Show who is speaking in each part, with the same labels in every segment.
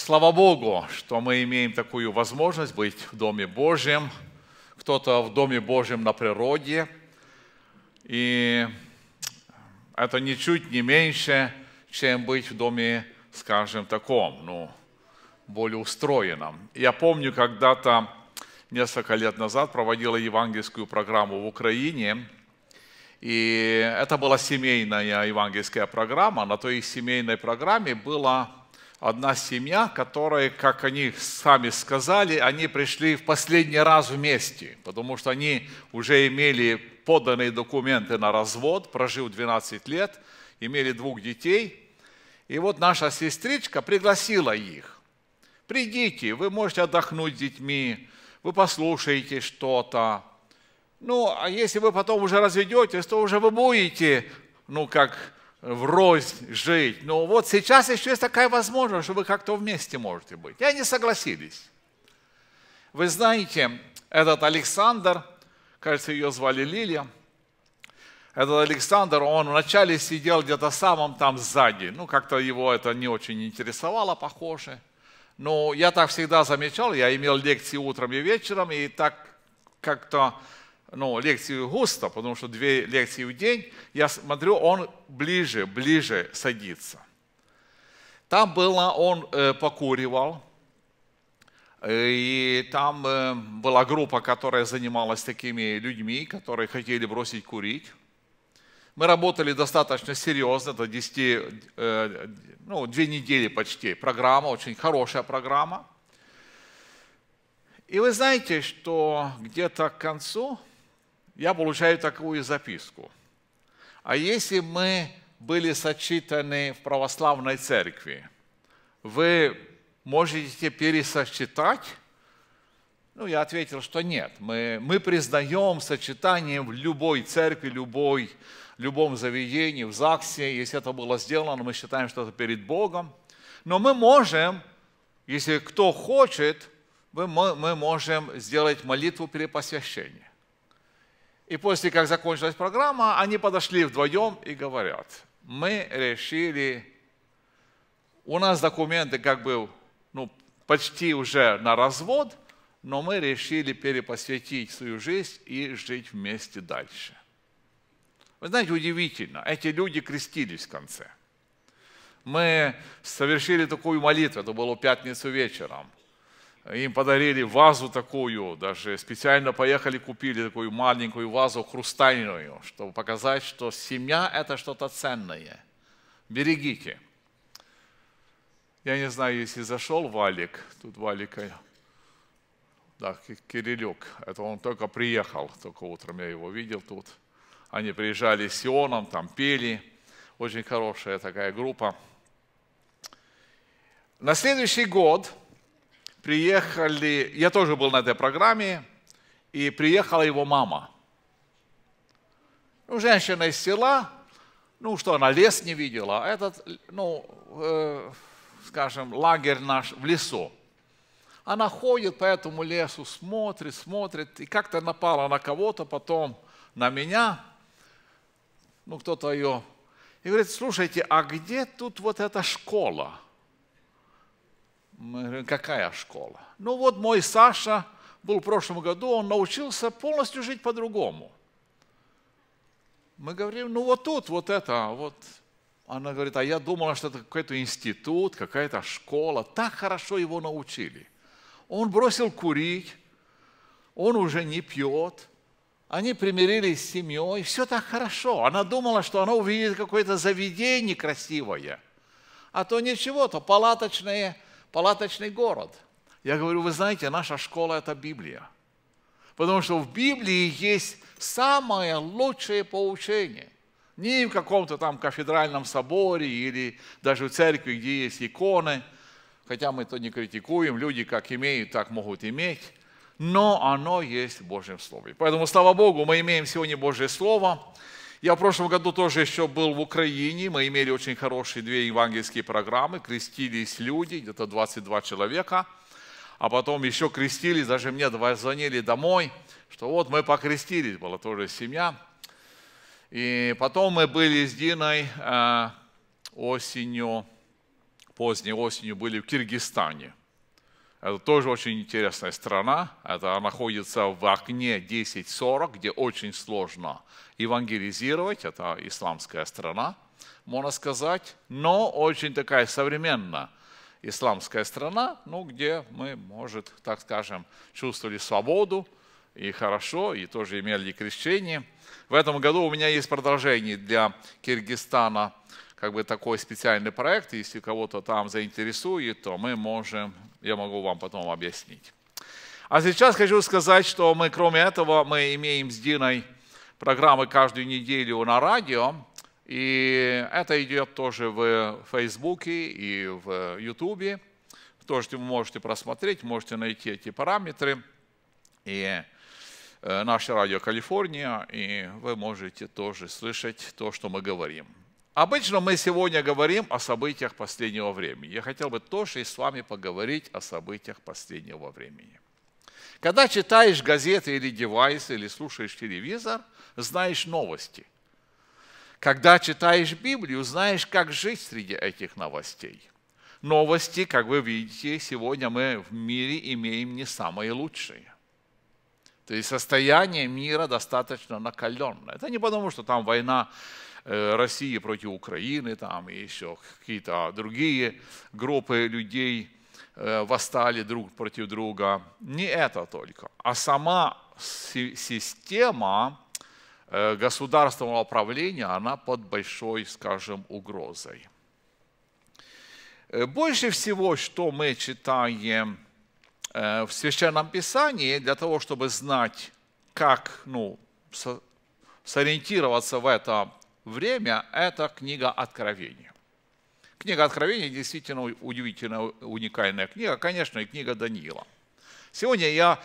Speaker 1: Слава Богу, что мы имеем такую возможность быть в Доме Божьем, кто-то в Доме Божьем на природе. И это ничуть не меньше, чем быть в доме, скажем, таком, ну, более устроенном. Я помню, когда-то, несколько лет назад, проводила евангельскую программу в Украине, и это была семейная евангельская программа. На той семейной программе было одна семья, которая, как они сами сказали, они пришли в последний раз вместе, потому что они уже имели поданные документы на развод, прожил 12 лет, имели двух детей. И вот наша сестричка пригласила их. Придите, вы можете отдохнуть с детьми, вы послушаете что-то. Ну, а если вы потом уже разведетесь, то уже вы будете, ну, как врозь жить. Но вот сейчас еще есть такая возможность, что вы как-то вместе можете быть. И они согласились. Вы знаете, этот Александр, кажется, ее звали Лилия, этот Александр, он вначале сидел где-то самым там сзади. Ну, как-то его это не очень интересовало, похоже. Но я так всегда замечал, я имел лекции утром и вечером, и так как-то ну, лекцию густо, потому что две лекции в день, я смотрю, он ближе, ближе садится. Там было, он э, покуривал, э, и там э, была группа, которая занималась такими людьми, которые хотели бросить курить. Мы работали достаточно серьезно, это 10, э, ну, две недели почти. Программа, очень хорошая программа. И вы знаете, что где-то к концу я получаю такую записку. А если мы были сочетаны в православной церкви, вы можете пересочетать? Ну, я ответил, что нет. Мы, мы признаем сочетание в любой церкви, любой, любом заведении, в ЗАГСе. Если это было сделано, мы считаем, что это перед Богом. Но мы можем, если кто хочет, мы, мы можем сделать молитву перепосвящения. И после, как закончилась программа, они подошли вдвоем и говорят, мы решили, у нас документы как бы ну, почти уже на развод, но мы решили перепосвятить свою жизнь и жить вместе дальше. Вы знаете, удивительно, эти люди крестились в конце. Мы совершили такую молитву, это было пятницу вечером им подарили вазу такую, даже специально поехали, купили такую маленькую вазу хрустальную, чтобы показать, что семья – это что-то ценное. Берегите. Я не знаю, если зашел Валик, тут Валик, э, да, Кирилюк. это он только приехал, только утром я его видел тут. Они приезжали с Ионом, там пели, очень хорошая такая группа. На следующий год – приехали, я тоже был на этой программе, и приехала его мама. Ну, женщина из села, ну что, она лес не видела, а этот, ну, э, скажем, лагерь наш в лесу. Она ходит по этому лесу, смотрит, смотрит, и как-то напала на кого-то, потом на меня, ну кто-то ее, и говорит, слушайте, а где тут вот эта школа? Мы говорим, какая школа? Ну вот мой Саша был в прошлом году, он научился полностью жить по-другому. Мы говорим, ну вот тут, вот это, а вот. Она говорит, а я думала, что это какой-то институт, какая-то школа. Так хорошо его научили. Он бросил курить, он уже не пьет, они примирились с семьей, все так хорошо. Она думала, что она увидит какое-то заведение красивое, а то ничего, то палаточные – палаточный город. Я говорю, вы знаете, наша школа – это Библия. Потому что в Библии есть самое лучшее поучение. Не в каком-то там кафедральном соборе или даже в церкви, где есть иконы. Хотя мы это не критикуем, люди как имеют, так могут иметь. Но оно есть в Божьем Слове. Поэтому, слава Богу, мы имеем сегодня Божье Слово. Я в прошлом году тоже еще был в Украине. Мы имели очень хорошие две евангельские программы. Крестились люди, где-то 22 человека. А потом еще крестились, даже мне звонили домой, что вот мы покрестились, была тоже семья. И потом мы были с Диной э, осенью, поздней осенью были в Киргизстане. Это тоже очень интересная страна. Это она находится в окне 10-40, где очень сложно евангелизировать. Это исламская страна, можно сказать. Но очень такая современная исламская страна, ну, где мы, может, так скажем, чувствовали свободу, и хорошо, и тоже имели крещение. В этом году у меня есть продолжение для Киргизстана, как бы такой специальный проект. Если кого-то там заинтересует, то мы можем я могу вам потом объяснить. А сейчас хочу сказать, что мы, кроме этого, мы имеем с Диной программы каждую неделю на радио, и это идет тоже в Фейсбуке и в Ютубе. Тоже вы можете просмотреть, можете найти эти параметры. И э, наше радио Калифорния, и вы можете тоже слышать то, что мы говорим. Обычно мы сегодня говорим о событиях последнего времени. Я хотел бы тоже и с вами поговорить о событиях последнего времени. Когда читаешь газеты или девайсы, или слушаешь телевизор, знаешь новости. Когда читаешь Библию, знаешь, как жить среди этих новостей. Новости, как вы видите, сегодня мы в мире имеем не самые лучшие. То есть состояние мира достаточно накаленное. Это не потому, что там война России против Украины, там и еще какие-то другие группы людей восстали друг против друга. Не это только, а сама система э, государственного управления, она под большой, скажем, угрозой. Э, больше всего, что мы читаем э, в Священном Писании, для того, чтобы знать, как ну, сориентироваться в этом время – это книга Откровения. Книга Откровения действительно удивительно уникальная книга, конечно, и книга Даниила. Сегодня я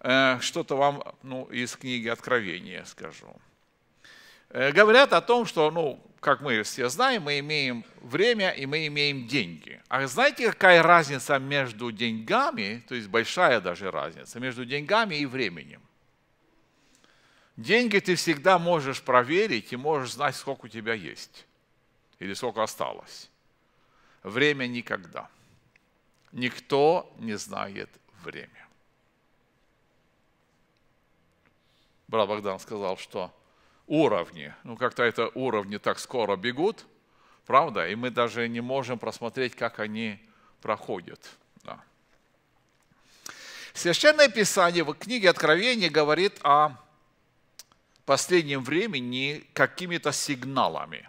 Speaker 1: э, что-то вам ну, из книги Откровения скажу. Э, говорят о том, что, ну, как мы все знаем, мы имеем время и мы имеем деньги. А знаете, какая разница между деньгами, то есть большая даже разница между деньгами и временем? Деньги ты всегда можешь проверить и можешь знать, сколько у тебя есть или сколько осталось. Время никогда. Никто не знает время. Брат Богдан сказал, что уровни, ну как-то это уровни так скоро бегут, правда, и мы даже не можем просмотреть, как они проходят. Да. Священное Писание в книге Откровения говорит о последнем времени какими-то сигналами.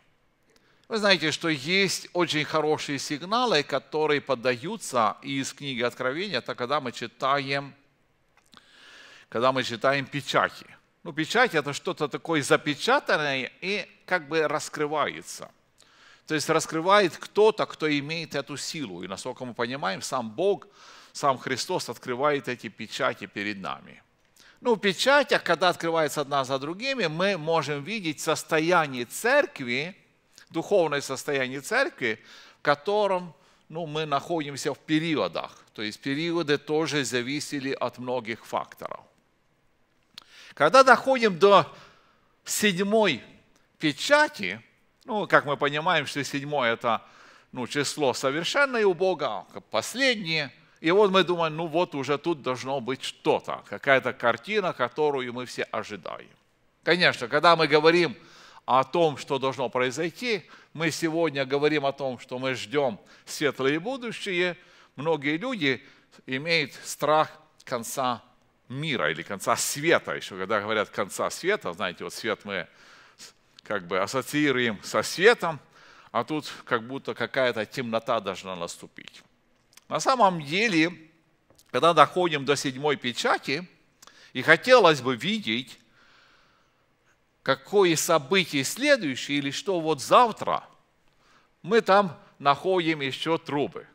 Speaker 1: Вы знаете, что есть очень хорошие сигналы, которые поддаются из книги Откровения, это когда мы читаем, когда мы читаем печати. Ну, печать – это что-то такое запечатанное и как бы раскрывается. То есть раскрывает кто-то, кто имеет эту силу. И насколько мы понимаем, сам Бог, сам Христос открывает эти печати перед нами – ну, в печатях, когда открывается одна за другими, мы можем видеть состояние церкви, духовное состояние церкви, в котором ну, мы находимся в периодах. То есть периоды тоже зависели от многих факторов. Когда доходим до седьмой печати, ну, как мы понимаем, что седьмое – это ну, число совершенное у Бога, а последнее – и вот мы думаем, ну вот уже тут должно быть что-то, какая-то картина, которую мы все ожидаем. Конечно, когда мы говорим о том, что должно произойти, мы сегодня говорим о том, что мы ждем светлое будущее, многие люди имеют страх конца мира или конца света. Еще когда говорят конца света, знаете, вот свет мы как бы ассоциируем со светом, а тут как будто какая-то темнота должна наступить. На самом деле, когда доходим до седьмой печати, и хотелось бы видеть, какое событие следующее или что вот завтра, мы там находим еще трубы.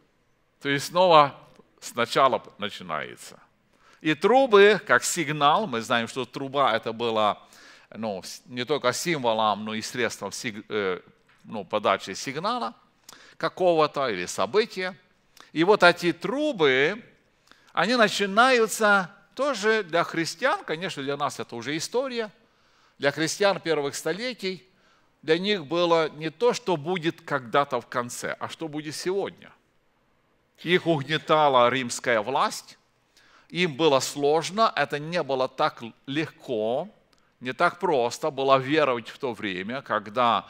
Speaker 1: То есть снова сначала начинается. И трубы, как сигнал, мы знаем, что труба это была ну, не только символом, но и средством э, ну, подачи сигнала какого-то или события – и вот эти трубы, они начинаются тоже для христиан, конечно, для нас это уже история, для христиан первых столетий, для них было не то, что будет когда-то в конце, а что будет сегодня. Их угнетала римская власть, им было сложно, это не было так легко, не так просто было веровать в то время, когда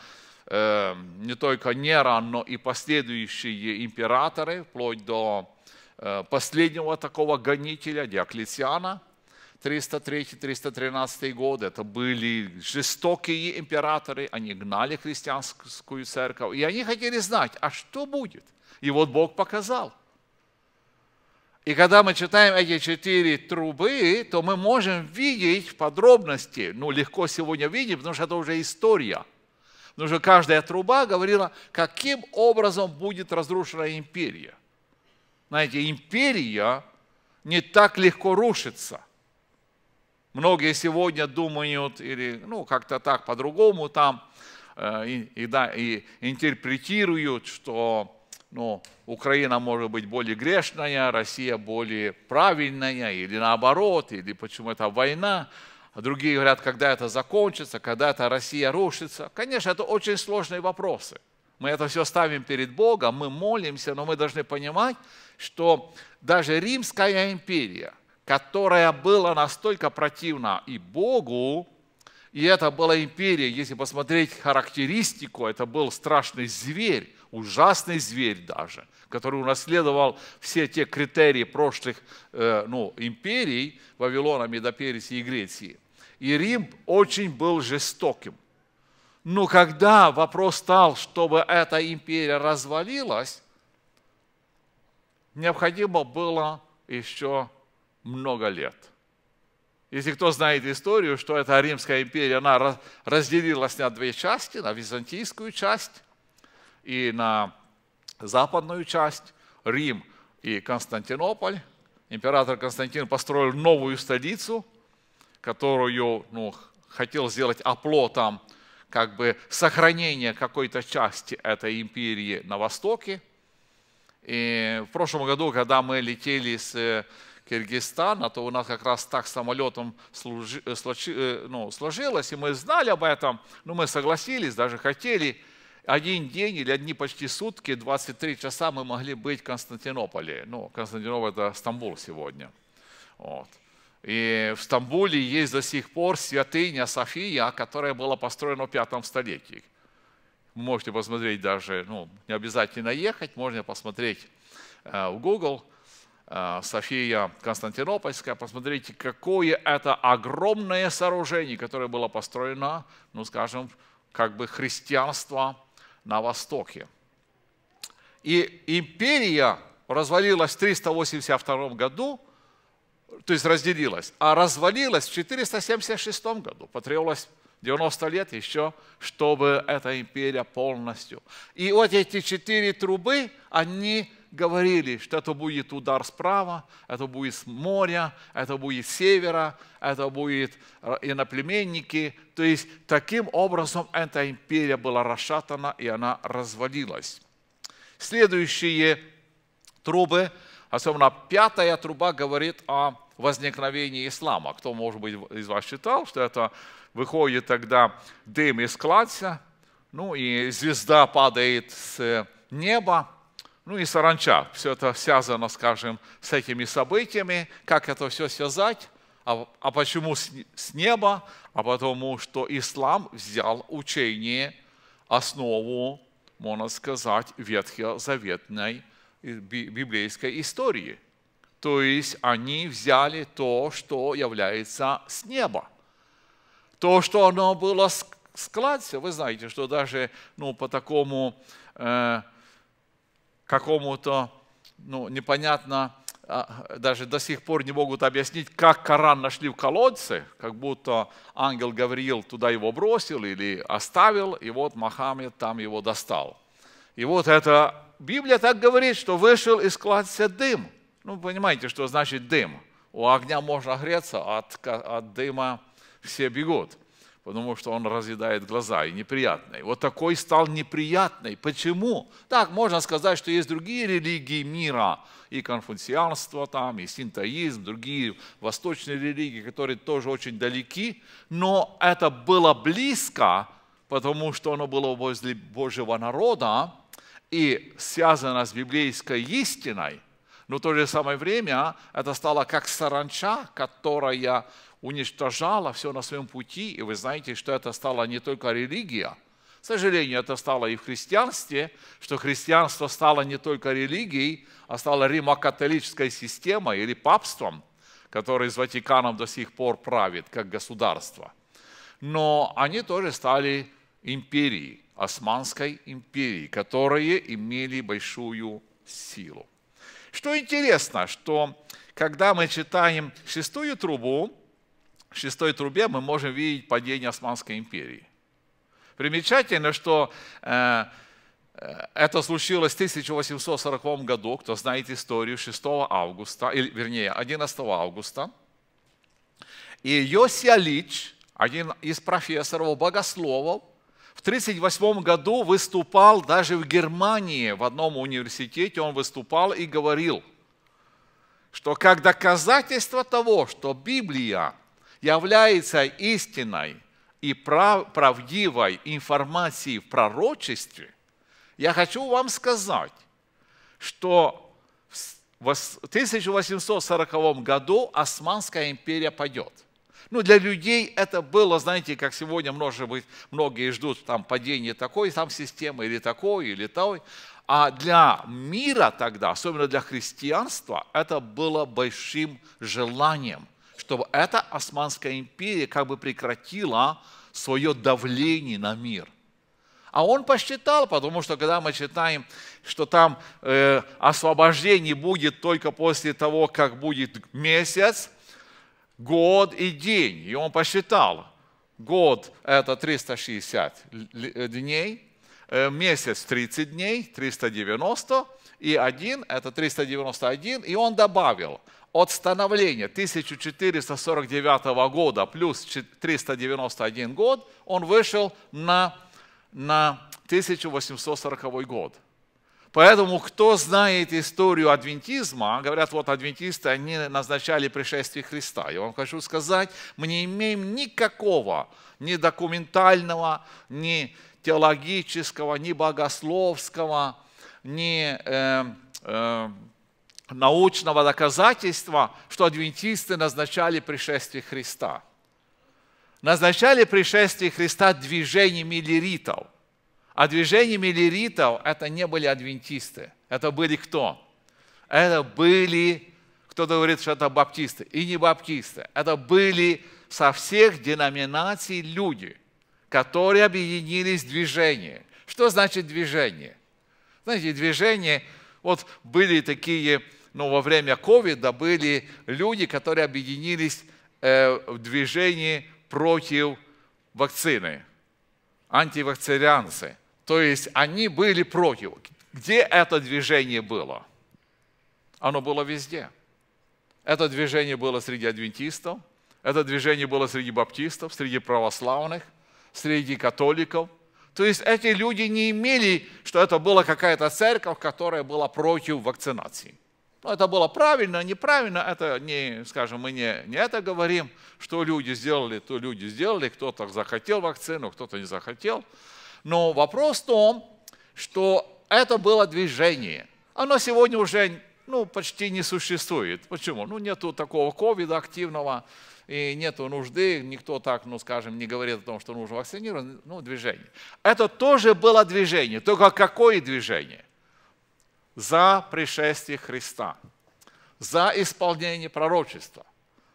Speaker 1: Эм, не только Нерон, но и последующие императоры, вплоть до э, последнего такого гонителя Диоклетиана, 303-313 год, это были жестокие императоры, они гнали христианскую церковь, и они хотели знать, а что будет? И вот Бог показал. И когда мы читаем эти четыре трубы, то мы можем видеть в подробности, ну легко сегодня видеть, потому что это уже история – Потому ну, же каждая труба говорила, каким образом будет разрушена империя. Знаете, империя не так легко рушится. Многие сегодня думают, или ну, как-то так по-другому там, э, и, и, да, и интерпретируют, что ну, Украина может быть более грешная, Россия более правильная, или наоборот, или почему это война. А другие говорят, когда это закончится, когда это Россия рушится. Конечно, это очень сложные вопросы. Мы это все ставим перед Богом, мы молимся, но мы должны понимать, что даже Римская империя, которая была настолько противна и Богу, и это была империя, если посмотреть характеристику, это был страшный зверь, ужасный зверь даже – который унаследовал все те критерии прошлых э, ну, империй Вавилона, Медоперсии и Греции. И Рим очень был жестоким. Но когда вопрос стал, чтобы эта империя развалилась, необходимо было еще много лет. Если кто знает историю, что эта Римская империя, она разделилась на две части, на византийскую часть и на западную часть, Рим и Константинополь. Император Константин построил новую столицу, которую ну, хотел сделать оплотом как бы сохранения какой-то части этой империи на востоке. И в прошлом году, когда мы летели с э, Киргизстана, то у нас как раз так самолетом служи, э, э, ну, сложилось, и мы знали об этом, но ну, мы согласились, даже хотели – один день или одни почти сутки, 23 часа мы могли быть в Константинополе. Ну, Константинополь – это Стамбул сегодня. Вот. И в Стамбуле есть до сих пор святыня София, которая была построена в пятом столетии. Вы можете посмотреть даже, ну, не обязательно ехать, можно посмотреть э, в Google э, София Константинопольская, посмотрите, какое это огромное сооружение, которое было построено, ну, скажем, как бы христианство – на востоке. И империя развалилась в 382 году, то есть разделилась, а развалилась в 476 году. Потребовалось 90 лет еще, чтобы эта империя полностью. И вот эти четыре трубы, они говорили, что это будет удар справа, это будет с моря, это будет с севера, это будет э, иноплеменники. То есть таким образом эта империя была расшатана, и она развалилась. Следующие трубы, особенно пятая труба, говорит о возникновении ислама. Кто, может быть, из вас читал, что это выходит тогда дым из кладца, ну и звезда падает с неба, ну и саранча. Все это связано, скажем, с этими событиями. Как это все связать? А, а почему с, с неба? А потому что ислам взял учение, основу, можно сказать, ветхозаветной э, библейской истории. То есть они взяли то, что является с неба. То, что оно было складывается, вы знаете, что даже ну, по такому э, какому-то, ну, непонятно, а, даже до сих пор не могут объяснить, как Коран нашли в колодце, как будто ангел Гавриил туда его бросил или оставил, и вот Мохаммед там его достал. И вот эта Библия так говорит, что вышел из кладца дым. Ну, понимаете, что значит дым? У огня можно греться, от, от дыма все бегут потому что он разъедает глаза и неприятный. Вот такой стал неприятный. Почему? Так, можно сказать, что есть другие религии мира, и конфуцианство там, и синтоизм, другие восточные религии, которые тоже очень далеки, но это было близко, потому что оно было возле Божьего народа и связано с библейской истиной, но в то же самое время это стало как саранча, которая уничтожала все на своем пути, и вы знаете, что это стало не только религия, к сожалению, это стало и в христианстве, что христианство стало не только религией, а стало римо-католической системой или папством, который с Ватиканом до сих пор правит как государство. Но они тоже стали империей, Османской империей, которые имели большую силу. Что интересно, что когда мы читаем шестую трубу, шестой трубе мы можем видеть падение Османской империи. Примечательно, что э, э это случилось в 1840 году, кто знает историю, 6 августа, или, вернее, 11 августа. И Йосия Лич, один из профессоров, богословов, в 1938 году выступал даже в Германии, в одном университете он выступал и говорил, что как доказательство того, что Библия – является истинной и правдивой информацией в пророчестве, я хочу вам сказать, что в 1840 году Османская империя падет. Ну, для людей это было, знаете, как сегодня, может быть, многие ждут там падения такой там системы или такой, или той. А для мира тогда, особенно для христианства, это было большим желанием чтобы эта Османская империя как бы прекратила свое давление на мир. А он посчитал, потому что когда мы читаем, что там э, освобождение будет только после того, как будет месяц, год и день. И он посчитал, год – это 360 дней, э, месяц – 30 дней, 390, и 1 – это 391, и он добавил от становления 1449 года плюс 391 год, он вышел на, на 1840 год. Поэтому, кто знает историю адвентизма, говорят, вот адвентисты, они назначали пришествие Христа. Я вам хочу сказать, мы не имеем никакого ни документального, ни теологического, ни богословского не э, э, научного доказательства, что адвентисты назначали пришествие Христа. Назначали пришествие Христа движение миллеритов. А движение миллеритов – это не были адвентисты. Это были кто? Это были, кто-то говорит, что это баптисты. И не баптисты. Это были со всех деноминаций люди, которые объединились в движении. Что значит движение? Знаете, движение, вот были такие, ну, во время ковида были люди, которые объединились э, в движении против вакцины, антивакцирианцы. То есть они были против. Где это движение было? Оно было везде. Это движение было среди адвентистов, это движение было среди баптистов, среди православных, среди католиков – то есть эти люди не имели, что это была какая-то церковь, которая была против вакцинации. Но ну, это было правильно, неправильно, это не, скажем, мы не, не это говорим, что люди сделали, то люди сделали, кто-то захотел вакцину, кто-то не захотел. Но вопрос в том, что это было движение. Оно сегодня уже ну, почти не существует. Почему? Ну, нету такого ковида активного, и нет нужды, никто так, ну скажем, не говорит о том, что нужно вакцинировать, ну движение. Это тоже было движение, только какое движение? За пришествие Христа, за исполнение пророчества.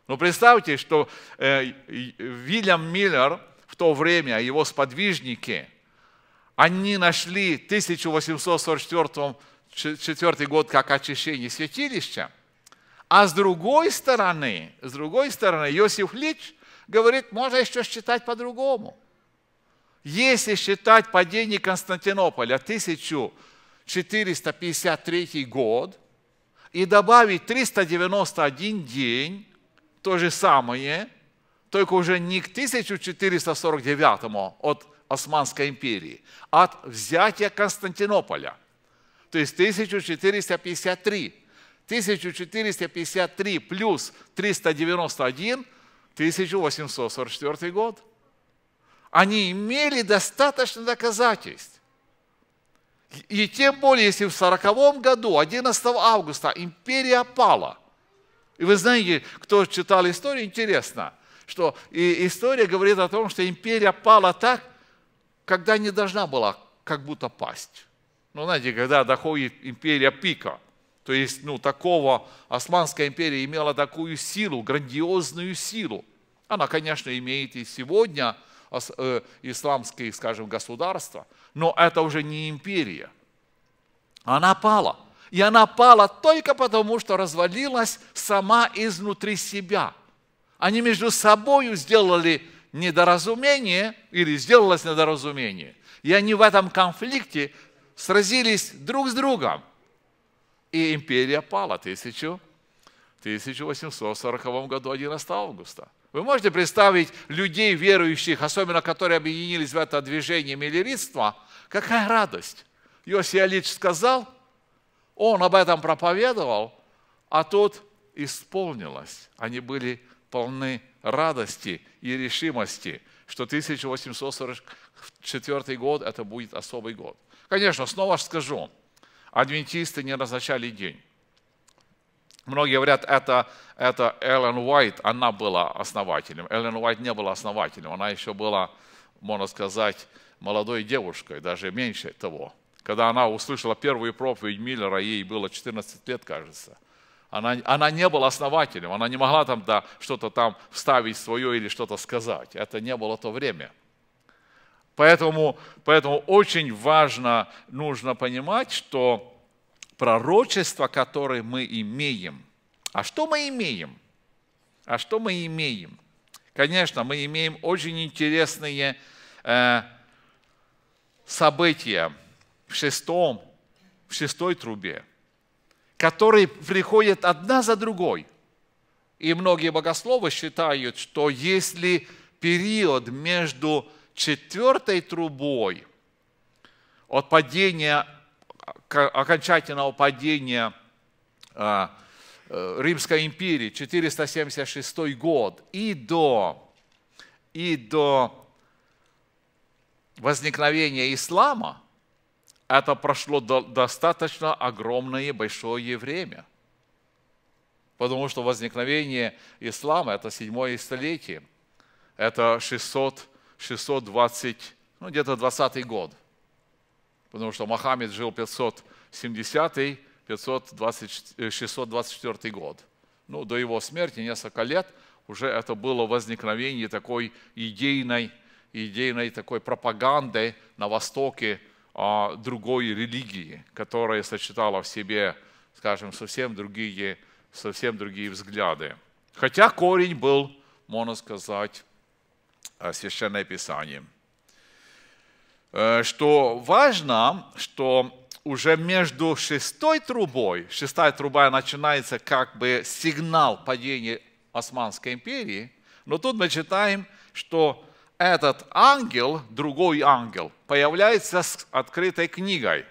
Speaker 1: Ну представьте, что э, Вильям Миллер в то время, а его сподвижники, они нашли в 1844 год как очищение святилища – а с другой стороны, с другой стороны, Иосиф Лич говорит, можно еще считать по-другому. Если считать падение Константинополя 1453 год и добавить 391 день, то же самое, только уже не к 1449 от Османской империи, а от взятия Константинополя, то есть 1453 1453 плюс 391 – 1844 год. Они имели достаточно доказательств. И тем более, если в 40 году, 11 августа, империя пала. И вы знаете, кто читал историю, интересно, что и история говорит о том, что империя пала так, когда не должна была как будто пасть. Ну, знаете, когда доходит империя пика – то есть, ну, такого Османская империя имела такую силу, грандиозную силу. Она, конечно, имеет и сегодня э, исламские, скажем, государства, но это уже не империя. Она пала. И она пала только потому, что развалилась сама изнутри себя. Они между собой сделали недоразумение или сделалось недоразумение. И они в этом конфликте сразились друг с другом – и империя пала 1000, в 1840 году, 11 августа. Вы можете представить людей верующих, особенно которые объединились в это движение миллеритства, какая радость. Иосия Ильич сказал, он об этом проповедовал, а тут исполнилось. Они были полны радости и решимости, что 1844 год – это будет особый год. Конечно, снова скажу – адвентисты не назначали день. Многие говорят, это, это Эллен Уайт, она была основателем. Эллен Уайт не была основателем, она еще была, можно сказать, молодой девушкой, даже меньше того. Когда она услышала первую проповедь Миллера, ей было 14 лет, кажется. Она, она не была основателем, она не могла там да, что-то там вставить свое или что-то сказать. Это не было то время – Поэтому, поэтому очень важно, нужно понимать, что пророчество, которое мы имеем, а что мы имеем? А что мы имеем? Конечно, мы имеем очень интересные э, события в шестом, в шестой трубе, которые приходят одна за другой. И многие богословы считают, что если период между четвертой трубой от падения, окончательного падения а, э, Римской империи, 476 год, и до, и до возникновения ислама, это прошло достаточно огромное и большое время. Потому что возникновение ислама – это седьмое столетие. Это 600 620, ну где-то 20 год. Потому что Мохаммед жил 570, 520, 624 год. Ну, до его смерти несколько лет уже это было возникновение такой идейной, идейной такой пропаганды на Востоке а, другой религии, которая сочетала в себе, скажем, совсем другие, совсем другие взгляды. Хотя корень был, можно сказать, Э, священное Писание. Э, что важно, что уже между шестой трубой, шестая труба начинается как бы сигнал падения Османской империи, но тут мы читаем, что этот ангел, другой ангел, появляется с открытой книгой,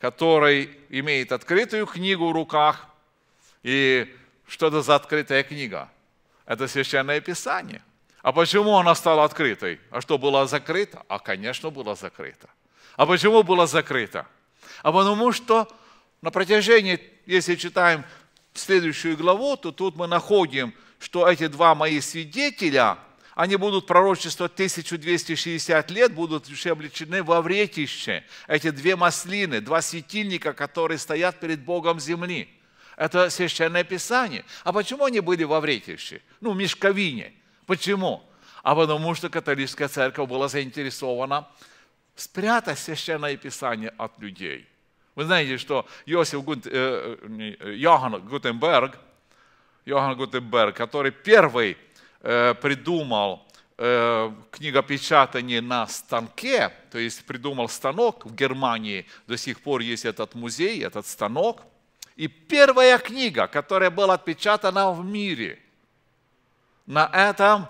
Speaker 1: который имеет открытую книгу в руках. И что это за открытая книга? Это священное писание. А почему она стала открытой? А что, была закрыта? А, конечно, была закрыта. А почему была закрыта? А потому что на протяжении, если читаем следующую главу, то тут мы находим, что эти два мои свидетеля, они будут пророчествовать 1260 лет, будут еще облечены во вретище. Эти две маслины, два светильника, которые стоят перед Богом земли. Это Священное Писание. А почему они были во вретище? Ну, в мешковине – Почему? А потому что католическая церковь была заинтересована спрятать священное писание от людей. Вы знаете, что Йосиф Гут, э, Йоганн Гутенберг, Йоганн Гутенберг, который первый э, придумал э, книгопечатание на станке, то есть придумал станок в Германии, до сих пор есть этот музей, этот станок. И первая книга, которая была отпечатана в мире – на этом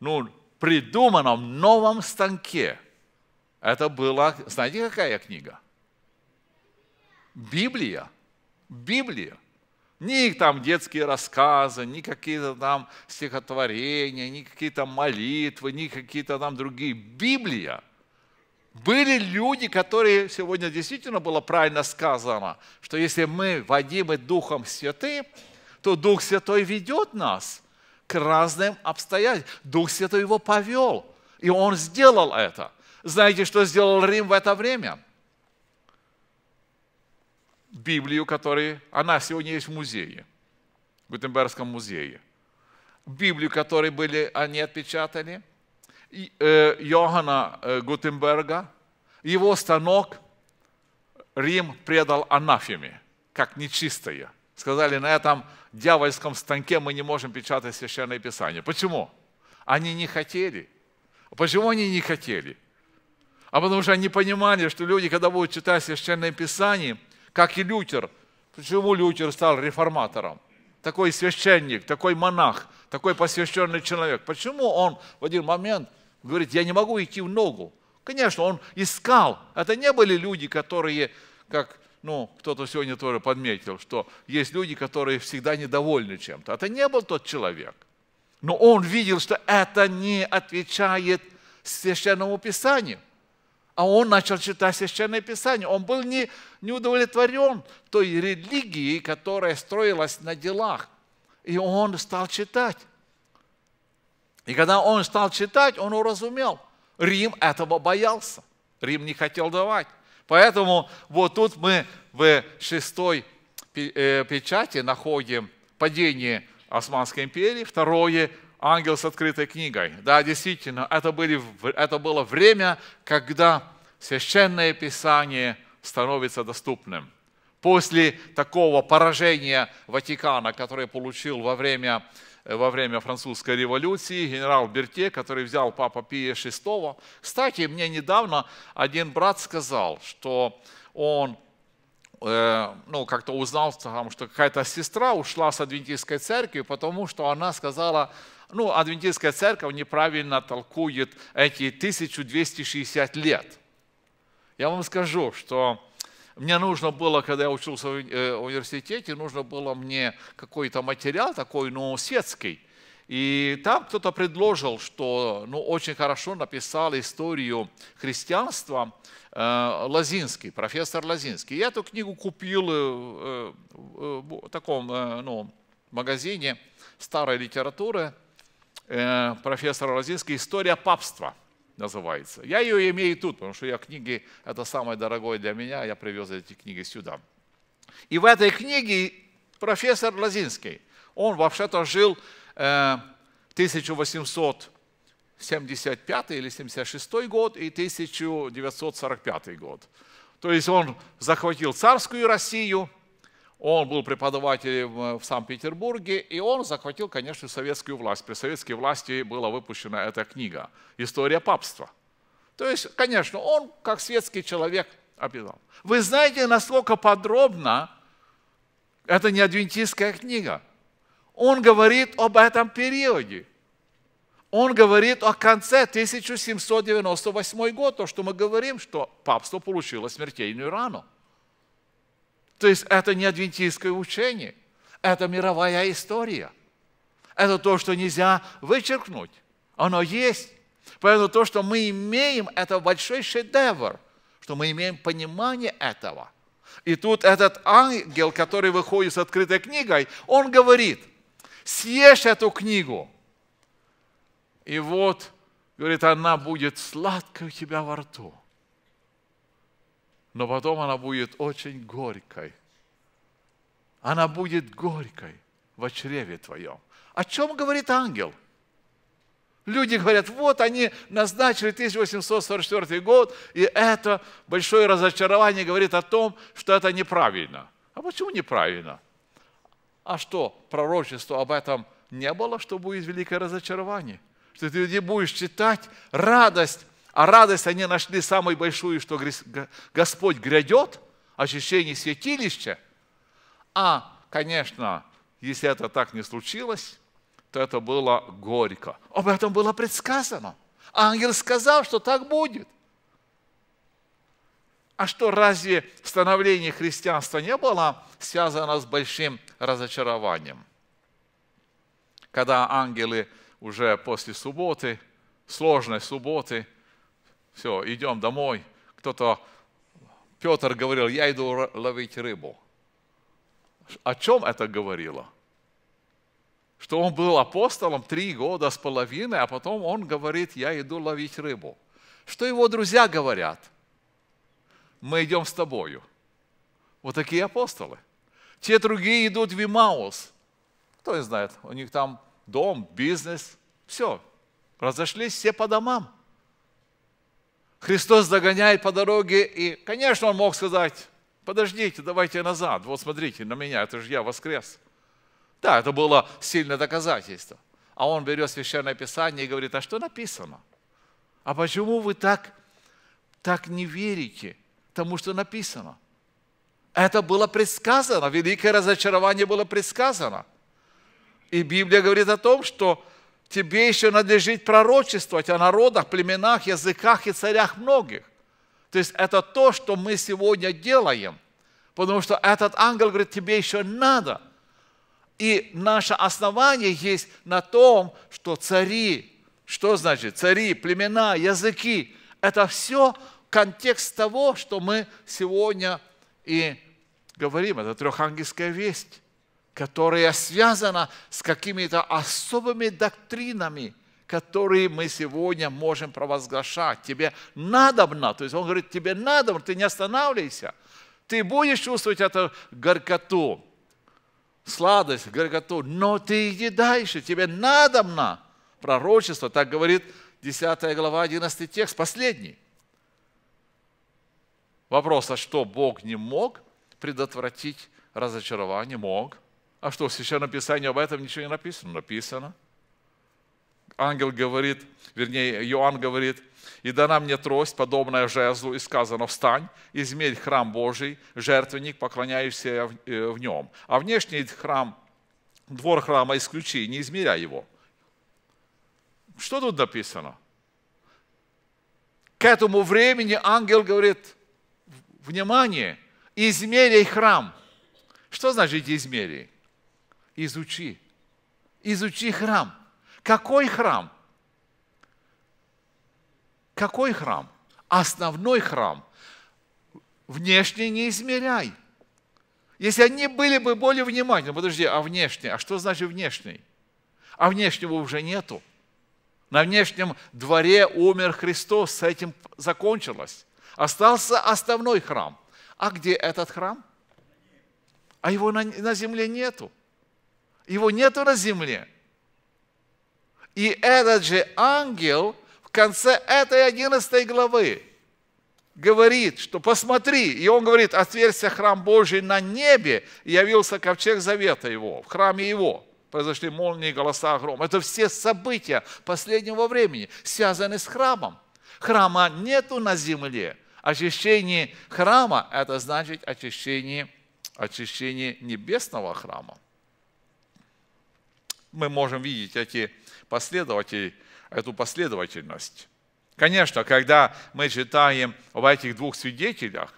Speaker 1: ну, придуманном новом станке. Это была, знаете, какая книга? Библия. Библия. Ни там детские рассказы, ни какие-то там стихотворения, ни какие-то молитвы, ни какие-то там другие. Библия. Были люди, которые сегодня действительно было правильно сказано, что если мы водимы Духом Святым, то Дух Святой ведет нас – к разным обстоятельствам. Дух Святой его повел, и он сделал это. Знаете, что сделал Рим в это время? Библию, которая, она сегодня есть в музее, в Гутенбергском музее. Библию, которой были, они отпечатали, и, э, э, Гутенберга, его станок Рим предал анафеме, как нечистое – сказали, на этом дьявольском станке мы не можем печатать Священное Писание. Почему? Они не хотели. Почему они не хотели? А потому что они понимали, что люди, когда будут читать Священное Писание, как и Лютер, почему Лютер стал реформатором? Такой священник, такой монах, такой посвященный человек. Почему он в один момент говорит, я не могу идти в ногу? Конечно, он искал. Это не были люди, которые, как ну, кто-то сегодня тоже подметил, что есть люди, которые всегда недовольны чем-то. Это не был тот человек. Но он видел, что это не отвечает Священному Писанию. А он начал читать Священное Писание. Он был не, не удовлетворен той религией, которая строилась на делах. И он стал читать. И когда он стал читать, он уразумел. Рим этого боялся. Рим не хотел давать. Поэтому вот тут мы в шестой э, печати находим падение Османской империи, второе – ангел с открытой книгой. Да, действительно, это, были, это было время, когда Священное Писание становится доступным. После такого поражения Ватикана, которое получил во время во время французской революции, генерал Берте, который взял папа Пия VI. Кстати, мне недавно один брат сказал, что он э, ну, как-то узнал, там, что какая-то сестра ушла с адвентистской церкви, потому что она сказала, ну, адвентистская церковь неправильно толкует эти 1260 лет. Я вам скажу, что мне нужно было, когда я учился э, в университете, нужно было мне какой-то материал такой, ну, светский. И там кто-то предложил, что ну, очень хорошо написал историю христианства э, Лозинский, профессор Лазинский. Я эту книгу купил э, э, в таком э, ну, магазине старой литературы э, профессора Лозинский «История папства» называется. Я ее имею тут, потому что я книги, это самое дорогое для меня, я привез эти книги сюда. И в этой книге профессор Лазинский, он вообще-то жил э, 1875 или 76 год и 1945 год. То есть он захватил царскую Россию – он был преподавателем э, в Санкт-Петербурге, и он захватил, конечно, советскую власть. При советской власти была выпущена эта книга «История папства». То есть, конечно, он, как светский человек, описал. Вы знаете, насколько подробно это не адвентистская книга. Он говорит об этом периоде. Он говорит о конце 1798 года, то, что мы говорим, что папство получило смертельную рану – то есть это не адвентистское учение, это мировая история. Это то, что нельзя вычеркнуть. Оно есть. Поэтому то, что мы имеем, это большой шедевр, что мы имеем понимание этого. И тут этот ангел, который выходит с открытой книгой, он говорит, съешь эту книгу. И вот, говорит, она будет сладкой у тебя во рту но потом она будет очень горькой. Она будет горькой в чреве твоем. О чем говорит ангел? Люди говорят, вот они назначили 1844 год, и это большое разочарование говорит о том, что это неправильно. А почему неправильно? А что, пророчество об этом не было, что будет великое разочарование? Что ты не будешь читать радость а радость они нашли самой большую, что Господь грядет, очищение святилища. А, конечно, если это так не случилось, то это было горько. Об этом было предсказано. Ангел сказал, что так будет. А что, разве становление христианства не было связано с большим разочарованием? Когда ангелы уже после субботы, сложной субботы, все, идем домой. Кто-то, Петр говорил, я иду ловить рыбу. О чем это говорило? Что он был апостолом три года с половиной, а потом он говорит, я иду ловить рыбу. Что его друзья говорят? Мы идем с тобою. Вот такие апостолы. Те другие идут в Имаус. Кто их знает, у них там дом, бизнес, все. Разошлись все по домам. Христос догоняет по дороге, и, конечно, он мог сказать, подождите, давайте назад, вот смотрите на меня, это же я воскрес. Да, это было сильное доказательство. А он берет Священное Писание и говорит, а что написано? А почему вы так, так не верите тому, что написано? Это было предсказано, великое разочарование было предсказано. И Библия говорит о том, что тебе еще надлежит пророчествовать о народах, племенах, языках и царях многих. То есть это то, что мы сегодня делаем, потому что этот ангел говорит, тебе еще надо. И наше основание есть на том, что цари, что значит цари, племена, языки, это все контекст того, что мы сегодня и говорим, это трехангельская весть которая связана с какими-то особыми доктринами, которые мы сегодня можем провозглашать. Тебе надобно, то есть он говорит, тебе надобно, ты не останавливайся. Ты будешь чувствовать эту горькоту, сладость, горькоту, но ты иди дальше, тебе надобно пророчество, так говорит 10 глава, 11 текст, последний. Вопрос, а что Бог не мог предотвратить разочарование? Мог. А что, в Священном Писании об этом ничего не написано? Написано. Ангел говорит, вернее, Иоанн говорит, «И дана мне трость, подобная жезлу, и сказано, встань, измерь храм Божий, жертвенник, поклоняющийся э, в нем. А внешний храм, двор храма исключи, не измеряй его». Что тут написано? К этому времени ангел говорит, внимание, измеряй храм. Что значит измеряй? изучи. Изучи храм. Какой храм? Какой храм? Основной храм. Внешне не измеряй. Если они были бы более внимательны, подожди, а внешний? А что значит внешний? А внешнего уже нету. На внешнем дворе умер Христос, с этим закончилось. Остался основной храм. А где этот храм? А его на, на земле нету. Его нету на земле. И этот же ангел в конце этой 11 главы говорит, что посмотри, и он говорит, отверся храм Божий на небе, и явился ковчег завета его, в храме его. Произошли молнии, голоса, гром. Это все события последнего времени связаны с храмом. Храма нету на земле. Очищение храма – это значит очищение, очищение небесного храма мы можем видеть эти последователи, эту последовательность. Конечно, когда мы читаем в этих двух свидетелях,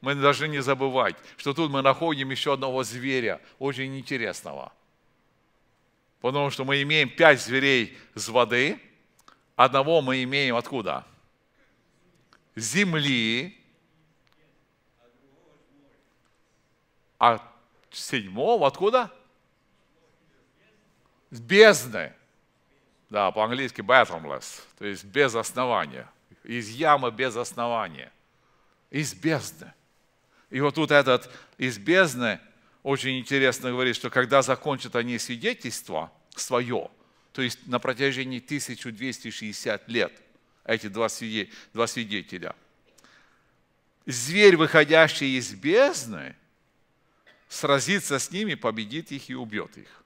Speaker 1: мы должны не забывать, что тут мы находим еще одного зверя, очень интересного. Потому что мы имеем пять зверей с воды, одного мы имеем откуда? Земли, а седьмого откуда? с бездны, да, по-английски bottomless, то есть без основания, из ямы без основания, из бездны. И вот тут этот из бездны очень интересно говорит, что когда закончат они свидетельство свое, то есть на протяжении 1260 лет, эти два, свидетеля, два свидетеля, зверь, выходящий из бездны, сразится с ними, победит их и убьет их.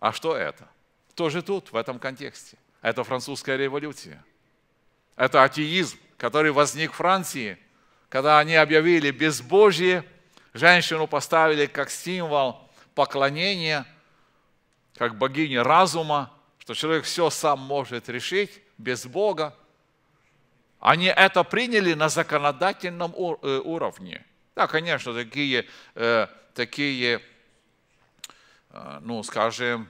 Speaker 1: А что это? же тут, в этом контексте. Это французская революция. Это атеизм, который возник в Франции, когда они объявили безбожие, женщину поставили как символ поклонения, как богини разума, что человек все сам может решить без Бога. Они это приняли на законодательном э, уровне. Да, конечно, такие, э, такие а, ну, скажем,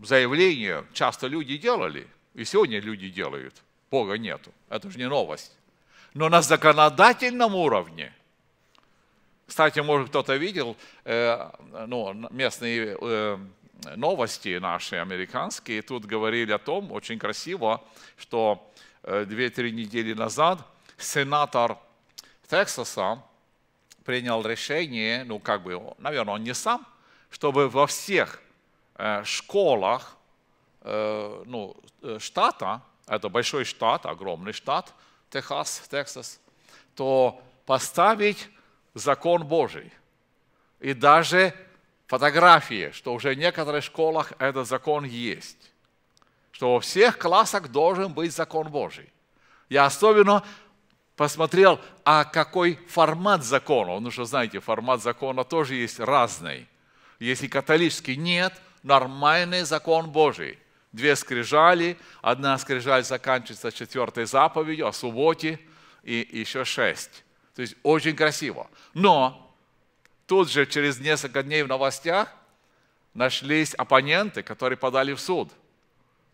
Speaker 1: заявление часто люди делали, и сегодня люди делают, Бога нету, это же не новость. Но на законодательном уровне, кстати, может кто-то видел, э, ну, местные э, новости наши американские, тут говорили о том, очень красиво, что 2-3 э, недели назад сенатор Тексаса принял решение, ну как бы, наверное, он не сам, чтобы во всех э, школах э, ну, э, штата, это большой штат, огромный штат, Техас, Техас то поставить закон Божий. И даже фотографии, что уже в некоторых школах этот закон есть. Что во всех классах должен быть закон Божий. Я особенно посмотрел, а какой формат закона. Ну что, знаете, формат закона тоже есть разный – если католический, нет, нормальный закон Божий. Две скрижали, одна скрижаль заканчивается четвертой заповедью о а субботе и еще шесть. То есть очень красиво. Но тут же через несколько дней в новостях нашлись оппоненты, которые подали в суд,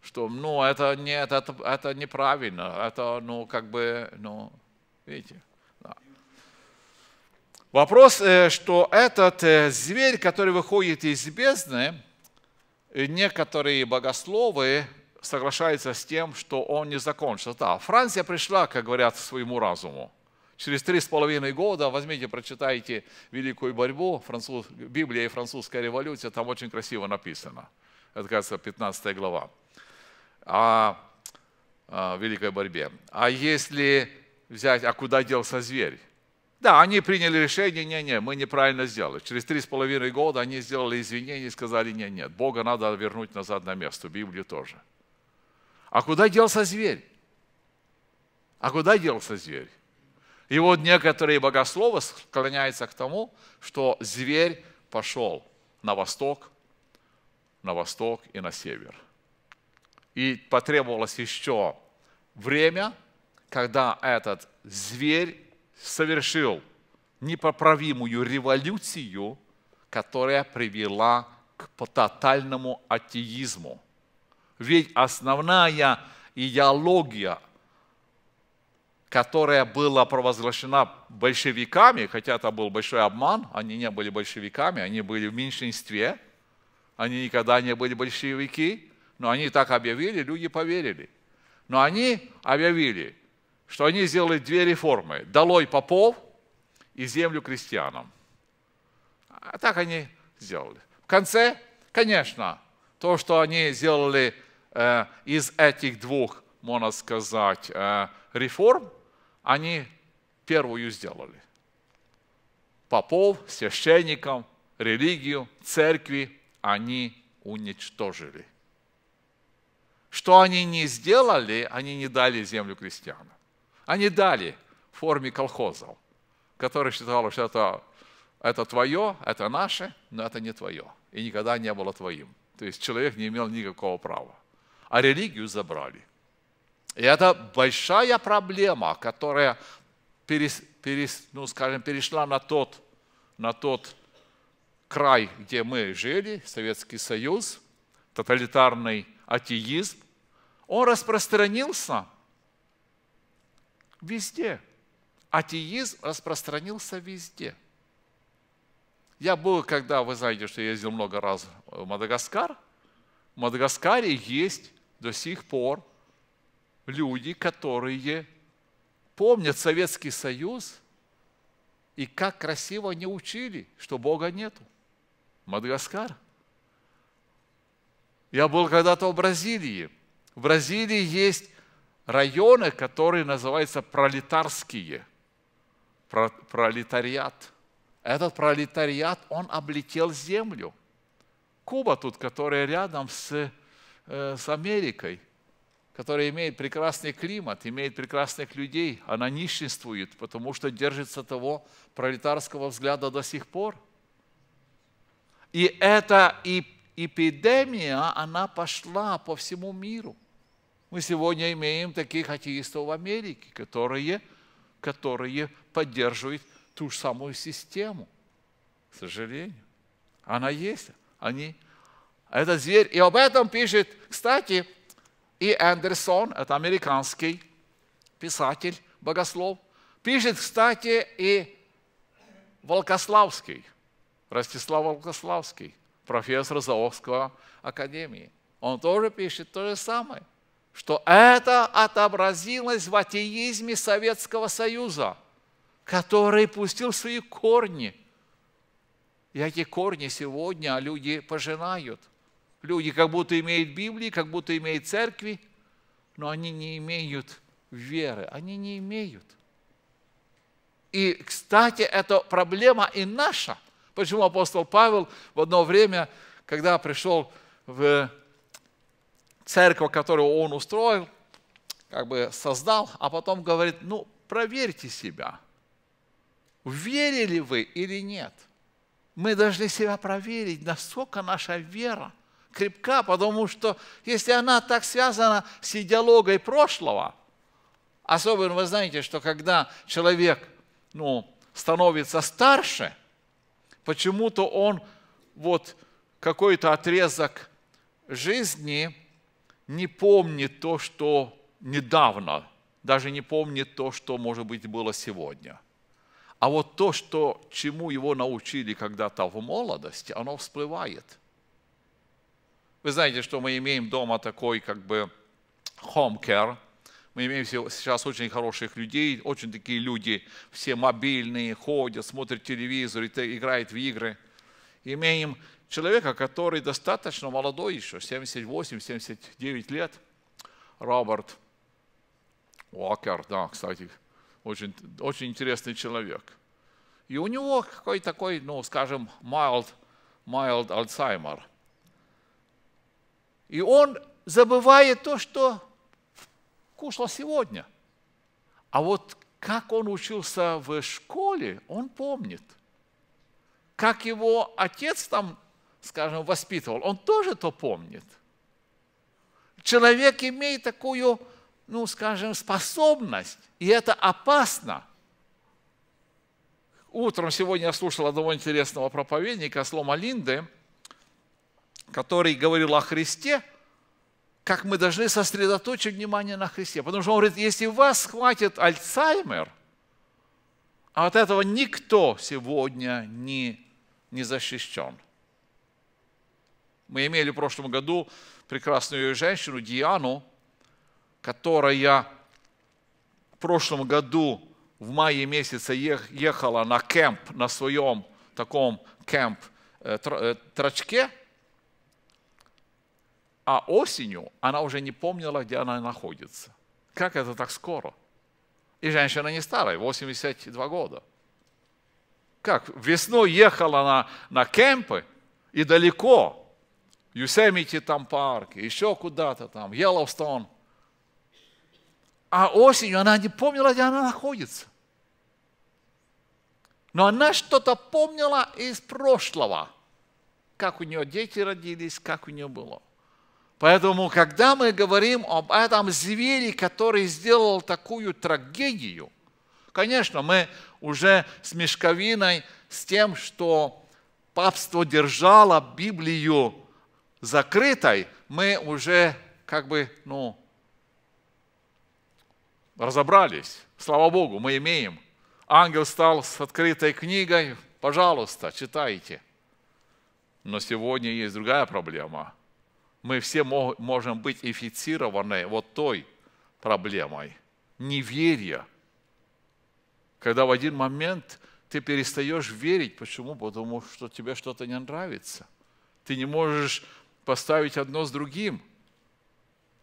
Speaker 1: что, ну, это нет, это, это неправильно, это, ну, как бы, ну, видите – Вопрос, э, что этот э, зверь, который выходит из бездны, э, некоторые богословы соглашаются с тем, что он не закончится. Да, Франция пришла, как говорят, к своему разуму. Через три с половиной года, возьмите, прочитайте «Великую борьбу», француз, Библия и французская революция, там очень красиво написано. Это, кажется, 15 глава о, о Великой борьбе. А если взять, а куда делся зверь? Да, они приняли решение, не-не, мы неправильно сделали. Через три с половиной года они сделали извинения и сказали, нет, нет Бога надо вернуть назад на место, Библию тоже. А куда делся зверь? А куда делся зверь? И вот некоторые богословы склоняются к тому, что зверь пошел на восток, на восток и на север. И потребовалось еще время, когда этот зверь совершил непоправимую революцию, которая привела к тотальному атеизму. Ведь основная идеология, которая была провозглашена большевиками, хотя это был большой обман, они не были большевиками, они были в меньшинстве, они никогда не были большевики, но они так объявили, люди поверили. Но они объявили, что они сделали две реформы. Долой попов и землю крестьянам. А так они сделали. В конце, конечно, то, что они сделали э, из этих двух, можно сказать, э, реформ, они первую сделали. Попов, священников, религию, церкви они уничтожили. Что они не сделали, они не дали землю крестьянам. Они дали в форме колхозов, которые считали, что это, это твое, это наше, но это не твое. И никогда не было твоим. То есть человек не имел никакого права. А религию забрали. И это большая проблема, которая перес, перес, ну, скажем, перешла на тот, на тот край, где мы жили, Советский Союз, тоталитарный атеизм, он распространился – Везде. Атеизм распространился везде. Я был, когда, вы знаете, что я ездил много раз в Мадагаскар. В Мадагаскаре есть до сих пор люди, которые помнят Советский Союз и как красиво они учили, что Бога нету. Мадагаскар. Я был когда-то в Бразилии. В Бразилии есть районы, которые называются пролетарские, пролетариат. Этот пролетариат, он облетел землю. Куба тут, которая рядом с, э, с Америкой, которая имеет прекрасный климат, имеет прекрасных людей, она нищенствует, потому что держится того пролетарского взгляда до сих пор. И эта эпидемия, она пошла по всему миру. Мы сегодня имеем таких атеистов в Америке, которые, которые поддерживают ту же самую систему. К сожалению. Она есть. Они, это зверь. И об этом пишет, кстати, и Эндерсон, это американский писатель, богослов. Пишет, кстати, и Волкославский, Ростислав Волкославский, профессор Заокского академии. Он тоже пишет то же самое – что это отобразилось в атеизме Советского Союза, который пустил свои корни. И эти корни сегодня люди пожинают. Люди как будто имеют Библии, как будто имеют церкви, но они не имеют веры, они не имеют. И, кстати, эта проблема и наша. Почему апостол Павел в одно время, когда пришел в церковь, которую он устроил, как бы создал, а потом говорит, ну, проверьте себя. Верили вы или нет? Мы должны себя проверить, насколько наша вера крепка, потому что если она так связана с идеологией прошлого, особенно вы знаете, что когда человек ну, становится старше, почему-то он вот какой-то отрезок жизни – не помнит то, что недавно, даже не помнит то, что, может быть, было сегодня. А вот то, что, чему его научили когда-то в молодости, оно всплывает. Вы знаете, что мы имеем дома такой как бы home care. Мы имеем сейчас очень хороших людей, очень такие люди, все мобильные, ходят, смотрят телевизор, играют в игры. Имеем человека, который достаточно молодой еще, 78-79 лет, Роберт Уокер, да, кстати, очень, очень интересный человек. И у него какой такой, ну, скажем, mild, mild Alzheimer. И он забывает то, что кушал сегодня. А вот как он учился в школе, он помнит. Как его отец там скажем, воспитывал, он тоже то помнит. Человек имеет такую, ну, скажем, способность, и это опасно. Утром сегодня я слушал одного интересного проповедника, Слома Линды, который говорил о Христе, как мы должны сосредоточить внимание на Христе. Потому что он говорит, если вас хватит Альцаймер, а от этого никто сегодня не, не защищен – мы имели в прошлом году прекрасную женщину Диану, которая в прошлом году в мае месяце ехала на кемп, на своем таком кемп-трачке, э, э, а осенью она уже не помнила, где она находится. Как это так скоро? И женщина не старая, 82 года. Как? Весной ехала на, на кемпы и далеко, Юсемити там парк, еще куда-то там, Йеллоустон. А осенью она не помнила, где она находится. Но она что-то помнила из прошлого, как у нее дети родились, как у нее было. Поэтому, когда мы говорим об этом звере, который сделал такую трагедию, конечно, мы уже с мешковиной, с тем, что папство держало Библию закрытой, мы уже как бы, ну, разобрались. Слава Богу, мы имеем. Ангел стал с открытой книгой, пожалуйста, читайте. Но сегодня есть другая проблема. Мы все можем быть инфицированы вот той проблемой неверия. Когда в один момент ты перестаешь верить. Почему? Потому что тебе что-то не нравится. Ты не можешь поставить одно с другим.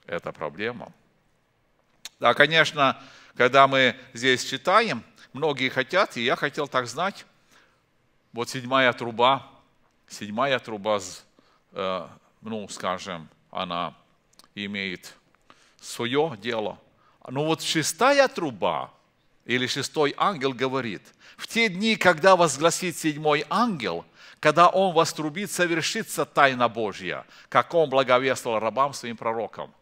Speaker 1: Это проблема. Да, конечно, когда мы здесь читаем, многие хотят, и я хотел так знать, вот седьмая труба, седьмая труба, э, ну, скажем, она имеет свое дело. Но ну вот шестая труба или шестой ангел говорит, в те дни, когда возгласит седьмой ангел – когда Он вострубит, совершится тайна Божья, как Он благовествовал рабам своим пророкам.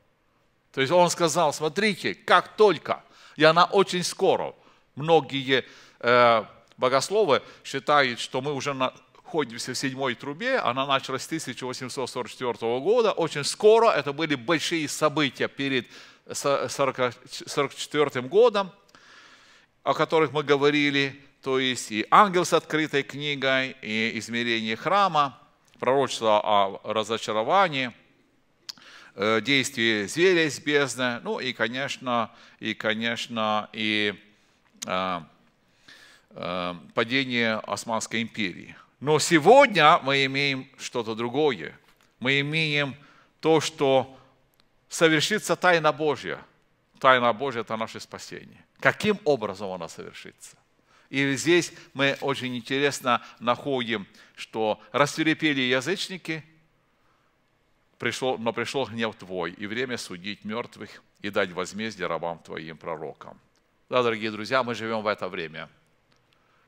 Speaker 1: То есть Он сказал, смотрите, как только, и она очень скоро. Многие э, богословы считают, что мы уже находимся в седьмой трубе, она началась с 1844 года, очень скоро, это были большие события перед 1944 годом, о которых мы говорили, то есть и ангел с открытой книгой, и измерение храма, пророчество о разочаровании, э, действие зверя из бездны, ну и, конечно, и, конечно, и э, э, падение Османской империи. Но сегодня мы имеем что-то другое. Мы имеем то, что совершится тайна Божья. Тайна Божья – это наше спасение. Каким образом она совершится? И здесь мы очень интересно находим, что расцвелепели язычники, пришло, но пришло гнев твой, и время судить мертвых и дать возмездие рабам твоим пророкам. Да, дорогие друзья, мы живем в это время.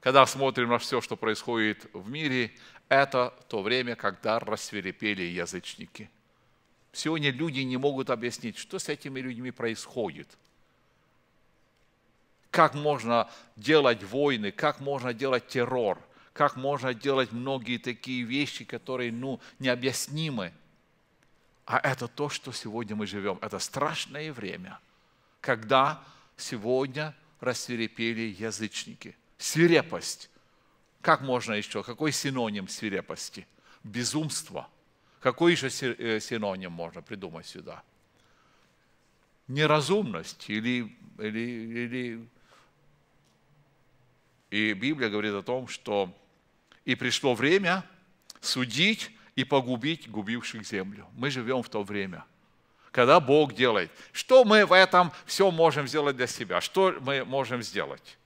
Speaker 1: Когда смотрим на все, что происходит в мире, это то время, когда рассверепели язычники. Сегодня люди не могут объяснить, что с этими людьми происходит – как можно делать войны, как можно делать террор, как можно делать многие такие вещи, которые ну, необъяснимы. А это то, что сегодня мы живем. Это страшное время, когда сегодня рассверепели язычники. Свирепость. Как можно еще? Какой синоним свирепости? Безумство. Какой еще э, синоним можно придумать сюда? Неразумность или, или, или и Библия говорит о том, что и пришло время судить и погубить губивших землю. Мы живем в то время, когда Бог делает. Что мы в этом все можем сделать для себя? Что мы можем сделать?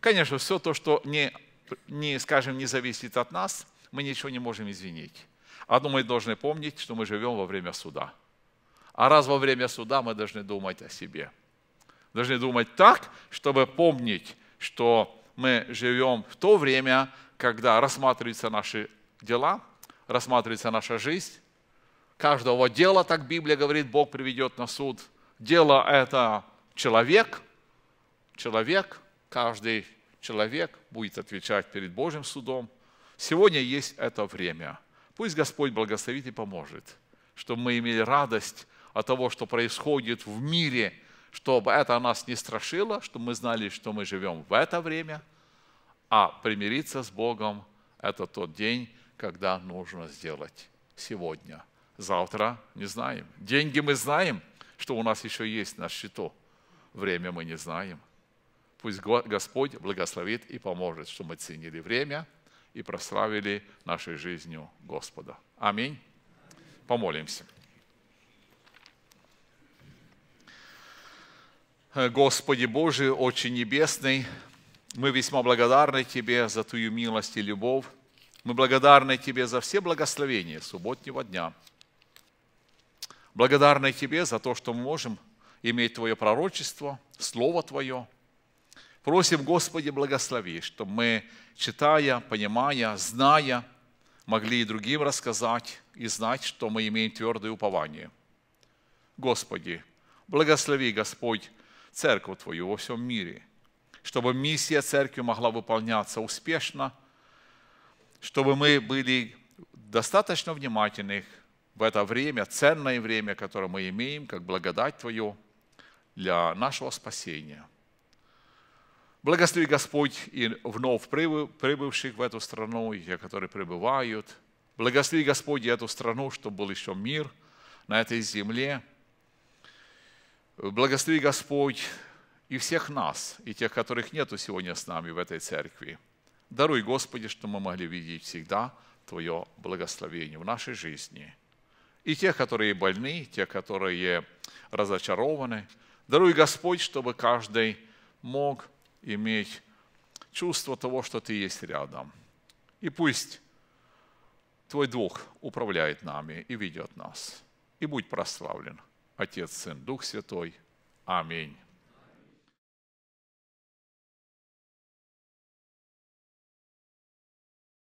Speaker 1: Конечно, все то, что не, не скажем, не зависит от нас, мы ничего не можем извинить. Одно мы должны помнить, что мы живем во время суда. А раз во время суда мы должны думать о себе. Должны думать так, чтобы помнить, что мы живем в то время, когда рассматриваются наши дела, рассматривается наша жизнь. Каждого дела, так Библия говорит, Бог приведет на суд. Дело – это человек. Человек, каждый человек будет отвечать перед Божьим судом. Сегодня есть это время. Пусть Господь благословит и поможет, чтобы мы имели радость от того, что происходит в мире – чтобы это нас не страшило, чтобы мы знали, что мы живем в это время, а примириться с Богом – это тот день, когда нужно сделать сегодня. Завтра не знаем. Деньги мы знаем, что у нас еще есть на счету. Время мы не знаем. Пусть Господь благословит и поможет, чтобы мы ценили время и прославили нашей жизнью Господа. Аминь. Помолимся. Э, Господи Божий, Отче Небесный, мы весьма благодарны Тебе за Твою милость и любовь. Мы благодарны Тебе за все благословения субботнего дня. Благодарны Тебе за то, что мы можем иметь Твое пророчество, Слово Твое. Просим, Господи, благослови, чтобы мы, читая, понимая, зная, могли и другим рассказать и знать, что мы имеем твердое упование. Господи, благослови, Господь, церковь Твою во всем мире, чтобы миссия церкви могла выполняться успешно, чтобы мы были достаточно внимательны в это время, ценное время, которое мы имеем, как благодать Твою для нашего спасения. Благослови Господь и вновь прибывших в эту страну, и те, которые пребывают. Благослови Господь и эту страну, чтобы был еще мир на этой земле – Благослови Господь и всех нас, и тех, которых нету сегодня с нами в этой церкви. Даруй, Господи, что мы могли видеть всегда Твое благословение в нашей жизни. И тех, которые больны, те, которые разочарованы. Даруй, Господь, чтобы каждый мог иметь чувство того, что Ты есть рядом. И пусть Твой Дух управляет нами и ведет нас. И будь прославлен Отец, Сын, Дух Святой. Аминь.